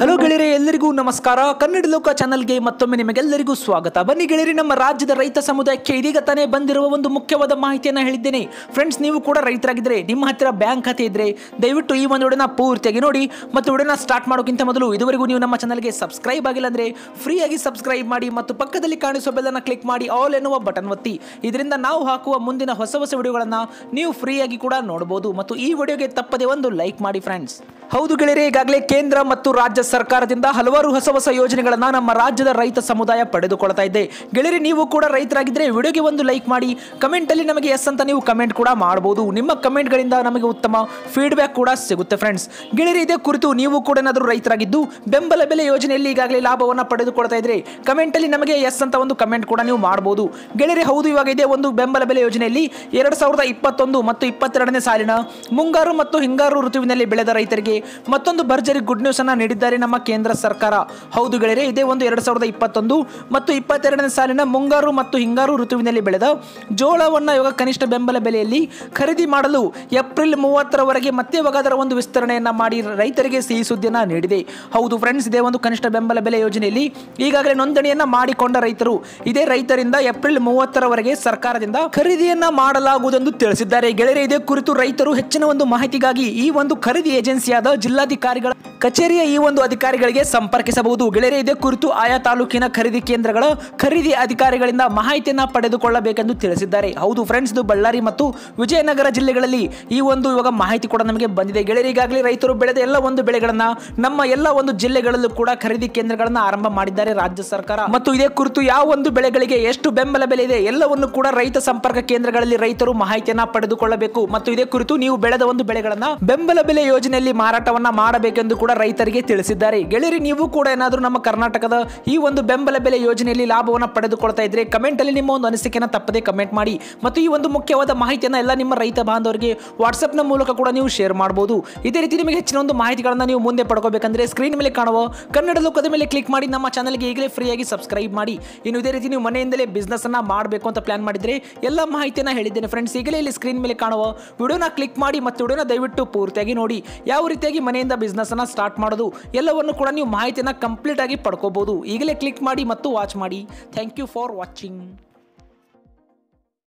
hello ಗೆಳೆಯರೆ ಎಲ್ಲರಿಗೂ ನಮಸ್ಕಾರ ಕನ್ನಡ ಲೋಕ ಚಾನಲ್ಗೆ ಮತ್ತೊಮ್ಮೆ ನಿಮಗೆಲ್ಲರಿಗೂ ಸ್ವಾಗತ ಬನ್ನಿ ಗೆಳೆಯರಿ ನಮ್ಮ ರಾಜ್ಯದ ರೈತ ಸಮುದಾಯಕ್ಕೆ ಇದೀಗ ತಾನೇ ಬಂದಿರುವ ಒಂದು ಮುಖ್ಯವಾದ ಮಾಹಿತಿಯನ್ನು ಹೇಳಿದ್ದೇನೆ ಫ್ರೆಂಡ್ಸ್ ನೀವು ಕೂಡ ರೈತರಾಗಿದ್ದರೆ ನಿಮ್ಮ ಹತ್ತಿರ ಬ್ಯಾಂಕ್ ಖಾತೆ ಇದ್ದರೆ ದಯವಿಟ್ಟು ಈ ಒಂದು ವಿಡಿಯೋನ ಪೂರ್ತಿಯಾಗಿ ನೋಡಿ ಮತ್ತು ವಿಡಿಯೋನ ಸ್ಟಾರ್ಟ್ ಮಾಡೋಕ್ಕಿಂತ ಮೊದಲು ಇದುವರೆಗೂ ನೀವು ನಮ್ಮ ಚಾನಲ್ಗೆ ಸಬ್ಸ್ಕ್ರೈಬ್ ಆಗಿಲ್ಲ ಅಂದರೆ ಫ್ರೀಯಾಗಿ ಸಬ್ಸ್ಕ್ರೈಬ್ ಮಾಡಿ ಮತ್ತು ಪಕ್ಕದಲ್ಲಿ ಕಾಣಿಸುವ ಬೆಲ್ಲನ್ನು ಕ್ಲಿಕ್ ಮಾಡಿ ಆಲ್ ಎನ್ನುವ ಬಟನ್ ಒತ್ತಿ ಇದರಿಂದ ನಾವು ಹಾಕುವ ಮುಂದಿನ ಹೊಸ ಹೊಸ ವಿಡಿಯೋಗಳನ್ನು ನೀವು ಫ್ರೀಯಾಗಿ ಕೂಡ ನೋಡ್ಬೋದು ಮತ್ತು ಈ ವಿಡಿಯೋಗೆ ತಪ್ಪದೇ ಒಂದು ಲೈಕ್ ಮಾಡಿ ಫ್ರೆಂಡ್ಸ್ ಹೌದು ಗೆಳೆಯರೆ ಈಗಾಗಲೇ ಕೇಂದ್ರ ಮತ್ತು ರಾಜ್ಯ ಸರ್ಕಾರದಿಂದ ಹಲವಾರು ಹೊಸ ಹೊಸ ಯೋಜನೆಗಳನ್ನು ನಮ್ಮ ರಾಜ್ಯದ ರೈತ ಸಮುದಾಯ ಪಡೆದುಕೊಳ್ತಾ ಇದೆ ಗೆಳೆಯರಿ ನೀವು ಕೂಡ ರೈತರಾಗಿದ್ದರೆ ವಿಡಿಯೋಗೆ ಒಂದು ಲೈಕ್ ಮಾಡಿ ಕಮೆಂಟ್ ಅಲ್ಲಿ ನಮಗೆ ಎಸ್ ಅಂತ ನೀವು ಕಮೆಂಟ್ ಕೂಡ ಮಾಡಬಹುದು ನಿಮ್ಮ ಕಮೆಂಟ್ಗಳಿಂದ ನಮಗೆ ಉತ್ತಮ ಫೀಡ್ಬ್ಯಾಕ್ ಕೂಡ ಸಿಗುತ್ತೆ ಫ್ರೆಂಡ್ಸ್ ಗೆಳೆಯರೆ ಇದೇ ಕುರಿತು ನೀವು ಕೂಡ ಏನಾದರೂ ರೈತರಾಗಿದ್ದು ಬೆಂಬಲ ಬೆಲೆ ಯೋಜನೆಯಲ್ಲಿ ಈಗಾಗಲೇ ಲಾಭವನ್ನು ಪಡೆದುಕೊಳ್ತಾ ಇದ್ದರೆ ಕಮೆಂಟಲ್ಲಿ ನಮಗೆ ಎಸ್ ಅಂತ ಒಂದು ಕಮೆಂಟ್ ಕೂಡ ನೀವು ಮಾಡಬಹುದು ಗೆಳೆಯರೆ ಹೌದು ಇವಾಗ ಇದೆ ಒಂದು ಬೆಂಬಲ ಬೆಲೆ ಯೋಜನೆಯಲ್ಲಿ ಎರಡು ಸಾವಿರದ ಇಪ್ಪತ್ತೊಂದು ಮತ್ತು ಇಪ್ಪತ್ತೆರಡನೇ ಸಾಲಿನ ಮುಂಗಾರು ಮತ್ತು ಹಿಂಗಾರು ಋತುವಿನಲ್ಲಿ ಬೆಳೆದ ರೈತರಿಗೆ ಮತ್ತೊಂದು ಭರ್ಜರಿ ಗುಡ್ ನ್ಯೂಸ್ ಅನ್ನ ನೀಡಿದ್ದಾರೆ ನಮ್ಮ ಕೇಂದ್ರ ಸರ್ಕಾರ ಹೌದು ಗೆಳೆಯರೆ ಇದೇ ಒಂದು ಎರಡ್ ಸಾವಿರದ ಇಪ್ಪತ್ತೊಂದು ಮತ್ತು ಇಪ್ಪತ್ತೆರಡನೇ ಸಾಲಿನ ಮುಂಗಾರು ಮತ್ತು ಹಿಂಗಾರು ಋತುವಿನಲ್ಲಿ ಬೆಳೆದ ಜೋಳವನ್ನು ಇವಾಗ ಕನಿಷ್ಠ ಬೆಂಬಲ ಬೆಲೆಯಲ್ಲಿ ಖರೀದಿ ಮಾಡಲು ಏಪ್ರಿಲ್ ಮೂವತ್ತರವರೆಗೆ ಮತ್ತೆ ಇವಾಗ ಅದರ ಒಂದು ವಿಸ್ತರಣೆಯನ್ನ ಮಾಡಿ ರೈತರಿಗೆ ಸಿಹಿ ಸುದ್ದಿಯನ್ನ ನೀಡಿದೆ ಹೌದು ಫ್ರೆಂಡ್ಸ್ ಇದೇ ಒಂದು ಕನಿಷ್ಠ ಬೆಂಬಲ ಬೆಲೆ ಯೋಜನೆಯಲ್ಲಿ ಈಗಾಗಲೇ ನೋಂದಣಿಯನ್ನ ಮಾಡಿಕೊಂಡ ರೈತರು ಇದೇ ರೈತರಿಂದ ಏಪ್ರಿಲ್ ಮೂವತ್ತರವರೆಗೆ ಸರ್ಕಾರದಿಂದ ಖರೀದಿಯನ್ನ ಮಾಡಲಾಗುವುದೆಂದು ತಿಳಿಸಿದ್ದಾರೆ ಗೆಳೆಯರೆ ಇದೇ ಕುರಿತು ರೈತರು ಹೆಚ್ಚಿನ ಒಂದು ಮಾಹಿತಿಗಾಗಿ ಈ ಒಂದು ಖರೀದಿ ಏಜೆನ್ಸಿಯಾದ जिलाधिकारी ಕಚೇರಿಯ ಈ ಒಂದು ಅಧಿಕಾರಿಗಳಿಗೆ ಸಂಪರ್ಕಿಸಬಹುದು ಗೆಳೆಯರೆ ಇದೇ ಕುರಿತು ಆಯಾ ತಾಲೂಕಿನ ಖರೀದಿ ಕೇಂದ್ರಗಳ ಖರೀದಿ ಅಧಿಕಾರಿಗಳಿಂದ ಮಾಹಿತಿಯನ್ನು ಪಡೆದುಕೊಳ್ಳಬೇಕೆಂದು ತಿಳಿಸಿದ್ದಾರೆ ಹೌದು ಫ್ರೆಂಡ್ಸ್ ಇದು ಬಳ್ಳಾರಿ ಮತ್ತು ವಿಜಯನಗರ ಜಿಲ್ಲೆಗಳಲ್ಲಿ ಈ ಒಂದು ಇವಾಗ ಮಾಹಿತಿ ಕೂಡ ನಮಗೆ ಬಂದಿದೆ ಗೆಳೆಯರು ಈಗಾಗಲೇ ರೈತರು ಬೆಳೆದ ಎಲ್ಲ ಒಂದು ಬೆಳೆಗಳನ್ನು ನಮ್ಮ ಎಲ್ಲ ಒಂದು ಜಿಲ್ಲೆಗಳಲ್ಲೂ ಕೂಡ ಖರೀದಿ ಕೇಂದ್ರಗಳನ್ನು ಆರಂಭ ಮಾಡಿದ್ದಾರೆ ರಾಜ್ಯ ಸರ್ಕಾರ ಮತ್ತು ಇದೇ ಕುರಿತು ಯಾವ ಒಂದು ಬೆಳೆಗಳಿಗೆ ಎಷ್ಟು ಬೆಂಬಲ ಬೆಲೆ ಇದೆ ಎಲ್ಲವನ್ನು ಕೂಡ ರೈತ ಸಂಪರ್ಕ ಕೇಂದ್ರಗಳಲ್ಲಿ ರೈತರು ಮಾಹಿತಿಯನ್ನ ಪಡೆದುಕೊಳ್ಳಬೇಕು ಮತ್ತು ಇದೇ ಕುರಿತು ನೀವು ಬೆಳೆದ ಒಂದು ಬೆಳೆಗಳನ್ನ ಬೆಂಬಲ ಬೆಲೆ ಯೋಜನೆಯಲ್ಲಿ ಮಾರಾಟವನ್ನ ಮಾಡಬೇಕೆಂದು ಕೂಡ ರೈತರಿಗೆ ತಿಳಿಸಿದ್ದಾರೆ ಗೆಳೆಯರಿ ನೀವು ಕೂಡ ಏನಾದರೂ ನಮ್ಮ ಕರ್ನಾಟಕದ ಈ ಒಂದು ಬೆಂಬಲ ಬೆಲೆ ಯೋಜನೆಯಲ್ಲಿ ಲಾಭವನ್ನು ಪಡೆದುಕೊಳ್ತಾ ಇದ್ರೆ ಕಮೆಂಟ್ ಅಲ್ಲಿ ನಿಮ್ಮ ಒಂದು ಅನಿಸಿಕೆನ ತಪ್ಪದೆ ಕಮೆಂಟ್ ಮಾಡಿ ಮತ್ತು ಈ ಒಂದು ಮುಖ್ಯವಾದ ಮಾಹಿತಿಯನ್ನ ಎಲ್ಲ ನಿಮ್ಮ ರೈತ ಬಾಂಧವರಿಗೆ ನ ಮೂಲಕ ಕೂಡ ನೀವು ಶೇರ್ ಮಾಡಬಹುದು ಇದೇ ರೀತಿ ನಿಮಗೆ ಹೆಚ್ಚಿನ ಒಂದು ಮಾಹಿತಿಗಳನ್ನು ನೀವು ಮುಂದೆ ಪಡ್ಕೋಬೇಕಂದ್ರೆ ಸ್ಕ್ರೀನ್ ಮೇಲೆ ಕಾಣುವ ಕನ್ನಡ ಲೋಕದ ಮೇಲೆ ಕ್ಲಿಕ್ ಮಾಡಿ ನಮ್ಮ ಚಾನಲ್ಗೆ ಈಗಲೇ ಫ್ರೀಯಾಗಿ ಸಬ್ಸ್ಕ್ರೈಬ್ ಮಾಡಿ ಇನ್ನು ಇದೇ ರೀತಿ ನೀವು ಮನೆಯಿಂದಲೇ ಬಿಸ್ನೆಸ್ ಅನ್ನ ಮಾಡಬೇಕು ಅಂತ ಪ್ಲಾನ್ ಮಾಡಿದ್ರೆ ಎಲ್ಲ ಮಾಹಿತಿಯನ್ನು ಹೇಳಿದ್ದೇನೆ ಫ್ರೆಂಡ್ಸ್ ಈಗಲೇ ಇಲ್ಲಿ ಸ್ಕ್ರೀನ್ ಮೇಲೆ ಕಾಣುವ ವಿಡಿಯೋನ ಕ್ಲಿಕ್ ಮಾಡಿ ಮತ್ತು ವಿಡಿಯೋನ ದಯವಿಟ್ಟು ಪೂರ್ತಿಯಾಗಿ ನೋಡಿ ಯಾವ ರೀತಿಯಾಗಿ ಮನೆಯಿಂದ ಬಿಸ್ನೆಸ್ ಅನ್ನ ಸ್ಟಾರ್ಟ್ ಮಾಡೋದು ಎಲ್ಲವನ್ನು ಕೂಡ ನೀವು ಮಾಹಿತಿಯನ್ನು ಕಂಪ್ಲೀಟಾಗಿ ಪಡ್ಕೋಬೋದು ಈಗಲೇ ಕ್ಲಿಕ್ ಮಾಡಿ ಮತ್ತು ವಾಚ್ ಮಾಡಿ ಥ್ಯಾಂಕ್ ಯು ಫಾರ್ ವಾಚಿಂಗ್